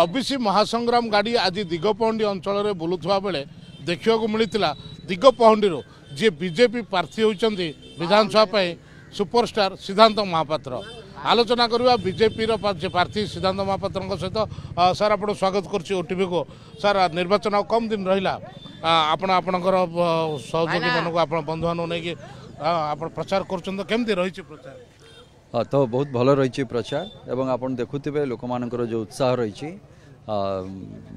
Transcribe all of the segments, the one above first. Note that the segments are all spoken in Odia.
ଚବିଶ ମହାସଂଗ୍ରାମ ଗାଡ଼ି ଆଜି ଦିଗପହଣ୍ଡି ଅଞ୍ଚଳରେ ବୁଲୁଥିବା ବେଳେ ଦେଖିବାକୁ ମିଳିଥିଲା ଦିଗପହଣ୍ଡିରୁ ଯିଏ ବିଜେପି ପ୍ରାର୍ଥୀ ହୋଇଛନ୍ତି ବିଧାନସଭା ପାଇଁ ସୁପରଷ୍ଟାର ସିଦ୍ଧାନ୍ତ ମହାପାତ୍ର ଆଲୋଚନା କରିବା ବିଜେପିର ପ୍ରାର୍ଥୀ ସିଦ୍ଧାନ୍ତ ମହାପାତ୍ରଙ୍କ ସହିତ ସାର୍ ଆପଣ ସ୍ୱାଗତ କରୁଛି ଓଟିଭିକୁ ସାର୍ ନିର୍ବାଚନ ଆଉ କମ୍ ଦିନ ରହିଲା ଆପଣ ଆପଣଙ୍କର ସହଯୋଗୀମାନଙ୍କୁ ଆପଣ ବନ୍ଧୁମାନଙ୍କୁ ନେଇକି ଆପଣ ପ୍ରଚାର କରୁଛନ୍ତି କେମିତି ରହିଛି ପ୍ରଚାର ତ ବହୁତ ଭଲ ରହିଛି ପ୍ରଚାର ଏବଂ ଆପଣ ଦେଖୁଥିବେ ଲୋକମାନଙ୍କର ଯେଉଁ ଉତ୍ସାହ ରହିଛି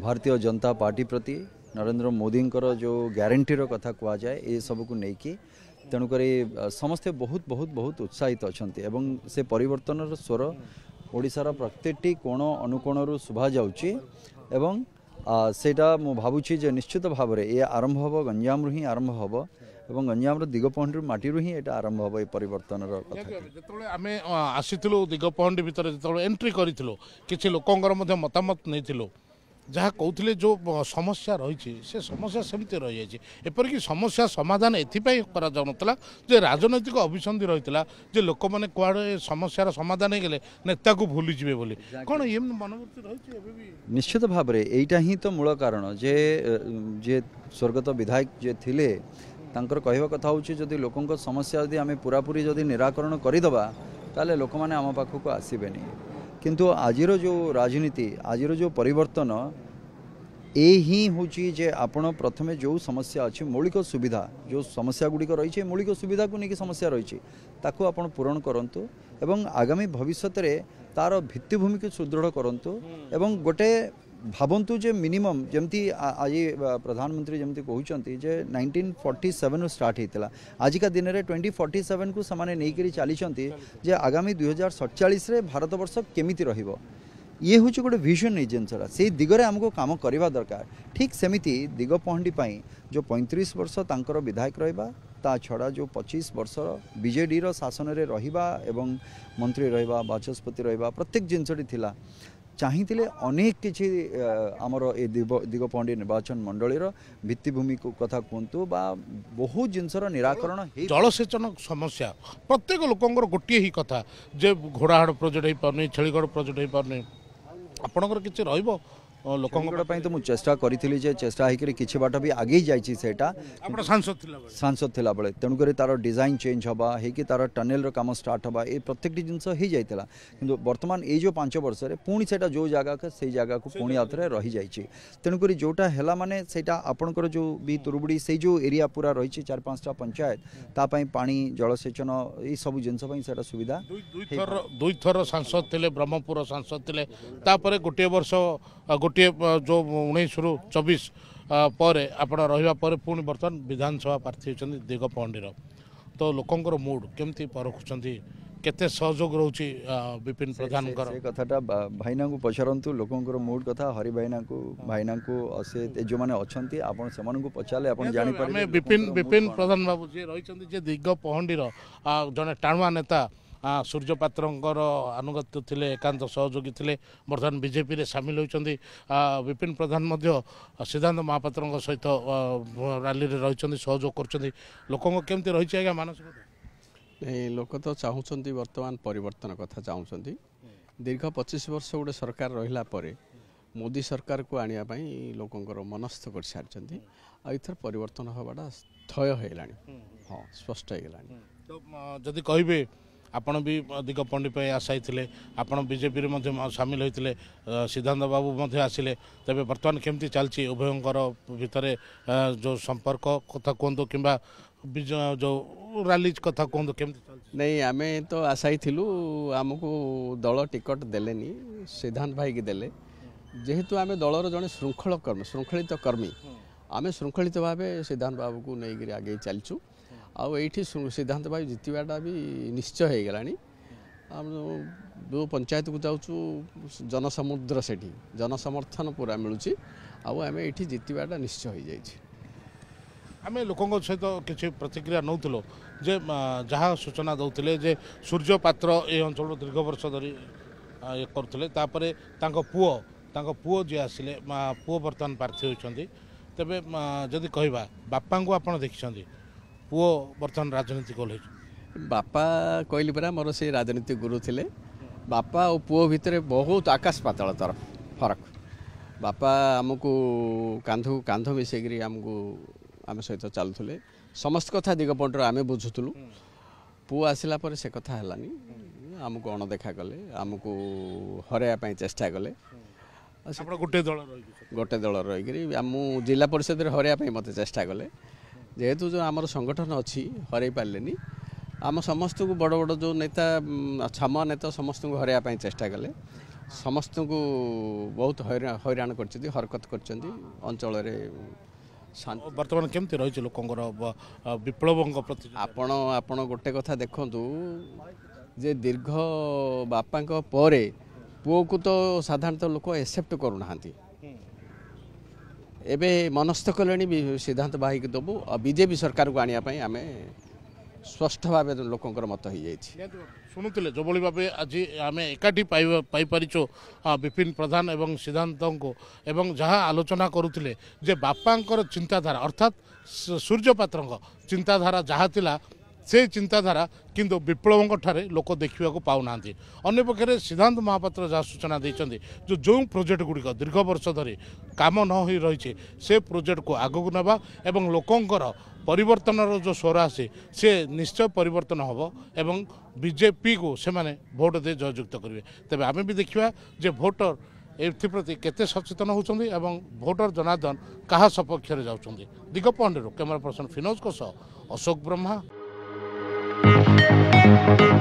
ଭାରତୀୟ ଜନତା ପାର୍ଟି ପ୍ରତି ନରେନ୍ଦ୍ର ମୋଦିଙ୍କର ଯେଉଁ ଗ୍ୟାରେଣ୍ଟିର କଥା କୁହାଯାଏ ଏସବୁକୁ ନେଇକି ତେଣୁକରି ସମସ୍ତେ ବହୁତ ବହୁତ ବହୁତ ଉତ୍ସାହିତ ଅଛନ୍ତି ଏବଂ ସେ ପରିବର୍ତ୍ତନର ସ୍ୱର ଓଡ଼ିଶାର ପ୍ରତ୍ୟେକଟି କୋଣ ଅନୁକୋଣରୁ ଶୁଭାଯାଉଛି ଏବଂ ସେଇଟା ମୁଁ ଭାବୁଛି ଯେ ନିଶ୍ଚିତ ଭାବରେ ଏ ଆରମ୍ଭ ହେବ ଗଞ୍ଜାମରୁ ହିଁ ଆରମ୍ଭ ହେବ ଏବଂ ଗଞ୍ଜାମର ଦିଗପହଣ୍ଡିରୁ ମାଟିରୁ ହିଁ ଏଇଟା ଆରମ୍ଭ ହେବ ଏ ପରିବର୍ତ୍ତନର କଥା ଯେତେବେଳେ ଆମେ ଆସିଥିଲୁ ଦିଗପହଣ୍ଡି ଭିତରେ ଯେତେବେଳେ ଏଣ୍ଟ୍ରି କରିଥିଲୁ କିଛି ଲୋକଙ୍କର ମଧ୍ୟ ମତାମତ ନେଇଥିଲୁ যা কৌলে যে সমস্যা রয়েছে সে সমস্যা সেমিতি রয়েছে এপরিকি সমস্যা সমাধান এথিপাই করা যাওয়া যে রাজনৈতিক অভিসন্ধি রয়েছে যে লোক মানে কুয়াড়ে সমস্যার সমাধান হয়ে গেলে নেতাকে ভুলি যাবে বলে কোণ এমনি মনোবৃত্তি রয়েছে নিশ্চিত ভাবে এইটা হি তো মূল কারণ যে যে স্বর্গত বিধায়ক যে থিলে হচ্ছে যদি କଥା সমস্যা যদি আমি পুরাপুরি যদি নিরাকরণ করে দেবা তাহলে লোক মানে আমার পাখক আসবে না କିନ୍ତୁ ଆଜିର ଯେଉଁ ରାଜନୀତି ଆଜିର ଯେଉଁ ପରିବର୍ତ୍ତନ ଏ ହିଁ ହେଉଛି ଯେ ଆପଣ ପ୍ରଥମେ ଯେଉଁ ସମସ୍ୟା ଅଛି ମୌଳିକ ସୁବିଧା ଯେଉଁ ସମସ୍ୟା ଗୁଡ଼ିକ ରହିଛି ମୌଳିକ ସୁବିଧାକୁ ନେଇକି ସମସ୍ୟା ରହିଛି ତାକୁ ଆପଣ ପୂରଣ କରନ୍ତୁ ଏବଂ ଆଗାମୀ ଭବିଷ୍ୟତରେ ତା'ର ଭିତ୍ତିଭୂମିକୁ ସୁଦୃଢ଼ କରନ୍ତୁ ଏବଂ ଗୋଟେ ভাবন্তু যে মিনিমম যেমতি আজি প্রধানমন্ত্রী যেমতি কহুচন্তি যে 1947 রু স্টার্ট হইতলা আজিকা দিনরে 2047 কু সমানে নেইকরি চালিছন্তি যে আগামী 2047 রে ভারতবর্ষ কেমিতি রহিব ଇଏ ହେଉଛି ଗୋଟେ ଭିଜନ୍ ଏଇ ଜିନିଷଟା ସେଇ ଦିଗରେ ଆମକୁ କାମ କରିବା ଦରକାର ଠିକ୍ ସେମିତି ଦିଗ ପହଣ୍ଡି ପାଇଁ ଯେଉଁ ପଇଁତିରିଶ ବର୍ଷ ତାଙ୍କର ବିଧାୟକ ରହିବା ତା ଛଡ଼ା ଯେଉଁ ପଚିଶ ବର୍ଷର ବିଜେଡ଼ିର ଶାସନରେ ରହିବା ଏବଂ ମନ୍ତ୍ରୀ ରହିବା ବାଚସ୍ପତି ରହିବା ପ୍ରତ୍ୟେକ ଜିନିଷଟି ଥିଲା চাহিলে অনেক কিছু আমার এ দিগপণ্ডি নির্বাচন মণ্ডলীর ভিত্তিভূমি কথা কুহতু বা বহু জিনিসর নিরাকরণ জলসেচন সমস্যা প্রত্যেক লোকর গোটিয়ে হি কথা যে ঘোড়াহাড় প্রোজেক্ট হয়ে পাওনি ছেলেগড় প্রোজেক্ট হয়ে পাওনি আপনার কিছু রহব ଲୋକଙ୍କ ପାଇଁ ତ ମୁଁ ଚେଷ୍ଟା କରିଥିଲି ଯେ ଚେଷ୍ଟା ହେଇକରି କିଛି ବାଟ ବି ଆଗେଇ ଯାଇଛି ସେଇଟା ସାଂସଦ ଥିଲାବେଳେ ତେଣୁକରି ତା'ର ଡିଜାଇନ୍ ଚେଞ୍ଜ ହେବା ହେଇକି ତା'ର ଟନେଲ୍ର କାମ ଷ୍ଟାର୍ଟ ହେବା ଏ ପ୍ରତ୍ୟେକଟି ଜିନିଷ ହେଇଯାଇଥିଲା କିନ୍ତୁ ବର୍ତ୍ତମାନ ଏଇ ଯେଉଁ ପାଞ୍ଚ ବର୍ଷରେ ପୁଣି ସେଇଟା ଯେଉଁ ଜାଗାକୁ ସେଇ ଜାଗାକୁ ପୁଣି ଆଉ ଥରେ ରହିଯାଇଛି ତେଣୁକରି ଯେଉଁଟା ହେଲା ମାନେ ସେଇଟା ଆପଣଙ୍କର ଯେଉଁ ବି ତୁରୁବୁଡ଼ି ସେଇ ଯେଉଁ ଏରିଆ ପୁରା ରହିଛି ଚାରି ପାଞ୍ଚଟା ପଞ୍ଚାୟତ ତା ପାଇଁ ପାଣି ଜଳସେଚନ ଏଇସବୁ ଜିନିଷ ପାଇଁ ସେଇଟା ସୁବିଧା ଦୁଇଥର ସାଂସଦ ଥିଲେ ବ୍ରହ୍ମପୁର ସାଂସଦ ଥିଲେ ତାପରେ ଗୋଟିଏ ବର୍ଷ ଗୋଟିଏ ଗୋଟିଏ ଯେଉଁ ଉଣେଇଶରୁ ଚବିଶ ପରେ ଆପଣ ରହିବା ପରେ ପୁଣି ବର୍ତ୍ତମାନ ବିଧାନସଭା ପ୍ରାର୍ଥୀ ହେଉଛନ୍ତି ଦିଗ ପହଣ୍ଡିର ତ ଲୋକଙ୍କର ମୁଡ୍ କେମିତି ପରଖୁଛନ୍ତି କେତେ ସହଯୋଗ ରହୁଛି ବିପିନ ପ୍ରଧାନଙ୍କର ସେ କଥାଟା ଭାଇନାଙ୍କୁ ପଚାରନ୍ତୁ ଲୋକଙ୍କର ମୁଡ୍ କଥା ହରି ଭାଇନାଙ୍କୁ ଭାଇନାଙ୍କୁ ସେ ଯେଉଁମାନେ ଅଛନ୍ତି ଆପଣ ସେମାନଙ୍କୁ ପଚାରିଲେ ଆପଣ ଜାଣିପାରିବେ ବିପିନ ବିପିନ ପ୍ରଧାନ ବାବୁ ଯିଏ ରହିଛନ୍ତି ଯେ ଦିଗ ପହଣ୍ଡିର ଜଣେ ଟାଣୁଆ ନେତା ସୂର୍ଯ୍ୟ ପାତ୍ରଙ୍କର ଆନୁଗତ୍ୟ ଥିଲେ ଏକାନ୍ତ ସହଯୋଗୀ ଥିଲେ ବର୍ତ୍ତମାନ ବିଜେପିରେ ସାମିଲ ହୋଇଛନ୍ତି ବିପିନ ପ୍ରଧାନ ମଧ୍ୟ ସିଦ୍ଧାନ୍ତ ମହାପାତ୍ରଙ୍କ ସହିତ ରାଲିରେ ରହିଛନ୍ତି ସହଯୋଗ କରୁଛନ୍ତି ଲୋକଙ୍କ କେମିତି ରହିଛି ଆଜ୍ଞା ମାନସିକତା ଲୋକ ତ ଚାହୁଁଛନ୍ତି ବର୍ତ୍ତମାନ ପରିବର୍ତ୍ତନ କଥା ଚାହୁଁଛନ୍ତି ଦୀର୍ଘ ପଚିଶ ବର୍ଷ ଗୋଟେ ସରକାର ରହିଲା ପରେ ମୋଦି ସରକାରକୁ ଆଣିବା ପାଇଁ ଲୋକଙ୍କର ମନସ୍ଥ କରିସାରିଛନ୍ତି ଆଉ ଏଥର ପରିବର୍ତ୍ତନ ହେବାଟା ଥୟ ହେଇଗଲାଣି ହଁ ସ୍ପଷ୍ଟ ହେଇଗଲାଣି ଯଦି କହିବେ ଆପଣ ବି ଅଧିକ ପଣ୍ଡି ପାଇଁ ଆଶାଇଥିଲେ ଆପଣ ବିଜେପିରେ ମଧ୍ୟ ସାମିଲ ହୋଇଥିଲେ ସିଦ୍ଧାନ୍ତ ବାବୁ ମଧ୍ୟ ଆସିଲେ ତେବେ ବର୍ତ୍ତମାନ କେମିତି ଚାଲିଛି ଉଭୟଙ୍କର ଭିତରେ ଯେଉଁ ସମ୍ପର୍କ କଥା କୁହନ୍ତୁ କିମ୍ବା ଯେଉଁ ରାଲି କଥା କୁହନ୍ତୁ କେମିତି ନାଇଁ ଆମେ ତ ଆଶାୟୀ ଥିଲୁ ଆମକୁ ଦଳ ଟିକେଟ୍ ଦେଲେନି ସିଦ୍ଧାନ୍ତ ଭାଇକି ଦେଲେ ଯେହେତୁ ଆମେ ଦଳର ଜଣେ ଶୃଙ୍ଖଳ କର୍ମୀ ଶୃଙ୍ଖଳିତ କର୍ମୀ ଆମେ ଶୃଙ୍ଖଳିତ ଭାବେ ସିଦ୍ଧାନ୍ତ ବାବୁକୁ ନେଇକିରି ଆଗେଇ ଚାଲିଛୁ ଆଉ ଏଇଠି ସିଦ୍ଧାନ୍ତ ଭାଇ ଜିତିବାଟା ବି ନିଶ୍ଚୟ ହେଇଗଲାଣି ଆମେ ଯେଉଁ ପଞ୍ଚାୟତକୁ ଯାଉଛୁ ଜନସମୁଦ୍ର ସେଠି ଜନସମର୍ଥନ ପୁରା ମିଳୁଛି ଆଉ ଆମେ ଏଇଠି ଜିତିବାଟା ନିଶ୍ଚୟ ହେଇଯାଇଛି ଆମେ ଲୋକଙ୍କ ସହିତ କିଛି ପ୍ରତିକ୍ରିୟା ନେଉଥିଲୁ ଯେ ଯାହା ସୂଚନା ଦେଉଥିଲେ ଯେ ସୂର୍ଯ୍ୟ ପାତ୍ର ଏ ଅଞ୍ଚଳରୁ ଦୀର୍ଘ ବର୍ଷ ଧରି ଇଏ କରୁଥିଲେ ତାପରେ ତାଙ୍କ ପୁଅ ତାଙ୍କ ପୁଅ ଯିଏ ଆସିଲେ ପୁଅ ବର୍ତ୍ତମାନ ପ୍ରାର୍ଥୀ ହୋଇଛନ୍ତି ତେବେ ଯଦି କହିବା ବାପାଙ୍କୁ ଆପଣ ଦେଖିଛନ୍ତି ପୁଅ ବର୍ତ୍ତମାନ ରାଜନୀତି ଓହ୍ଲେଇଛୁ ବାପା କହିଲି ପରା ମୋର ସେ ରାଜନୀତି ଗୁରୁ ଥିଲେ ବାପା ଆଉ ପୁଅ ଭିତରେ ବହୁତ ଆକାଶ ପାତଳ ତର ଫରକ ବାପା ଆମକୁ କାନ୍ଧକୁ କାନ୍ଧ ମିଶେଇକିରି ଆମକୁ ଆମେ ସହିତ ଚାଲୁଥିଲେ ସମସ୍ତ କଥା ଦିଗପଟର ଆମେ ବୁଝୁଥିଲୁ ପୁଅ ଆସିଲା ପରେ ସେ କଥା ହେଲାନି ଆମକୁ ଅଣଦେଖା କଲେ ଆମକୁ ହରାଇବା ପାଇଁ ଚେଷ୍ଟା କଲେ ଗୋଟେ ଦଳ ଗୋଟେ ଦଳ ରହିକିରି ମୁଁ ଜିଲ୍ଲା ପରିଷଦରେ ହରାଇବା ପାଇଁ ମୋତେ ଚେଷ୍ଟା କଲେ ଯେହେତୁ ଯେଉଁ ଆମର ସଂଗଠନ ଅଛି ହରାଇ ପାରିଲେନି ଆମ ସମସ୍ତଙ୍କୁ ବଡ଼ ବଡ଼ ଯେଉଁ ନେତା ଛାମୁଆ ନେତା ସମସ୍ତଙ୍କୁ ହରାଇବା ପାଇଁ ଚେଷ୍ଟା କଲେ ସମସ୍ତଙ୍କୁ ବହୁତ ହଇରାଣ କରିଛନ୍ତି ହରକତ କରିଛନ୍ତି ଅଞ୍ଚଳରେ ବର୍ତ୍ତମାନ କେମିତି ରହିଛି ଲୋକଙ୍କର ବିପ୍ଳବଙ୍କ ପ୍ରତି ଆପଣ ଆପଣ ଗୋଟେ କଥା ଦେଖନ୍ତୁ ଯେ ଦୀର୍ଘ ବାପାଙ୍କ ପରେ ପୁଅକୁ ତ ସାଧାରଣତଃ ଲୋକ ଏକ୍ସେପ୍ଟ କରୁନାହାନ୍ତି ଏବେ ମନସ୍ଥ କଲେଣି ସିଦ୍ଧାନ୍ତ ବାହିକି ଦେବୁ ଆଉ ବିଜେପି ସରକାରକୁ ଆଣିବା ପାଇଁ ଆମେ ସ୍ପଷ୍ଟ ଭାବେ ଲୋକଙ୍କର ମତ ହୋଇଯାଇଛି ଶୁଣୁଥିଲେ ଯେଉଁଭଳି ଭାବେ ଆଜି ଆମେ ଏକାଠି ପାଇପାରିଛୁ ବିପିନ ପ୍ରଧାନ ଏବଂ ସିଦ୍ଧାନ୍ତଙ୍କୁ ଏବଂ ଯାହା ଆଲୋଚନା କରୁଥିଲେ ଯେ ବାପାଙ୍କର ଚିନ୍ତାଧାରା ଅର୍ଥାତ୍ ସୂର୍ଯ୍ୟ ପାତ୍ରଙ୍କ ଚିନ୍ତାଧାରା ଯାହା ଥିଲା ସେ ଚିନ୍ତାଧାରା କିନ୍ତୁ ବିପ୍ଳବଙ୍କଠାରେ ଲୋକ ଦେଖିବାକୁ ପାଉନାହାନ୍ତି ଅନ୍ୟପକ୍ଷରେ ସିଦ୍ଧାନ୍ତ ମହାପାତ୍ର ଯାହା ସୂଚନା ଦେଇଛନ୍ତି ଯେ ଯେଉଁ ପ୍ରୋଜେକ୍ଟଗୁଡ଼ିକ ଦୀର୍ଘ ବର୍ଷ ଧରି କାମ ନ ହୋଇ ରହିଛି ସେ ପ୍ରୋଜେକ୍ଟକୁ ଆଗକୁ ନେବା ଏବଂ ଲୋକଙ୍କର ପରିବର୍ତ୍ତନର ଯେଉଁ ସ୍ୱର ଆସେ ସେ ନିଶ୍ଚୟ ପରିବର୍ତ୍ତନ ହେବ ଏବଂ ବିଜେପିକୁ ସେମାନେ ଭୋଟ ଦେଇ ଜୟଯୁକ୍ତ କରିବେ ତେବେ ଆମେ ବି ଦେଖିବା ଯେ ଭୋଟର ଏଥିପ୍ରତି କେତେ ସଚେତନ ହେଉଛନ୍ତି ଏବଂ ଭୋଟର ଜନାର୍ଦ୍ଦନ କାହା ସପକ୍ଷରେ ଯାଉଛନ୍ତି ଦିଗ ପହଣ୍ଡିରୁ କ୍ୟାମେରା ପର୍ସନ ଫିନୋଜଙ୍କ ସହ ଅଶୋକ ବ୍ରହ୍ମା Thank you.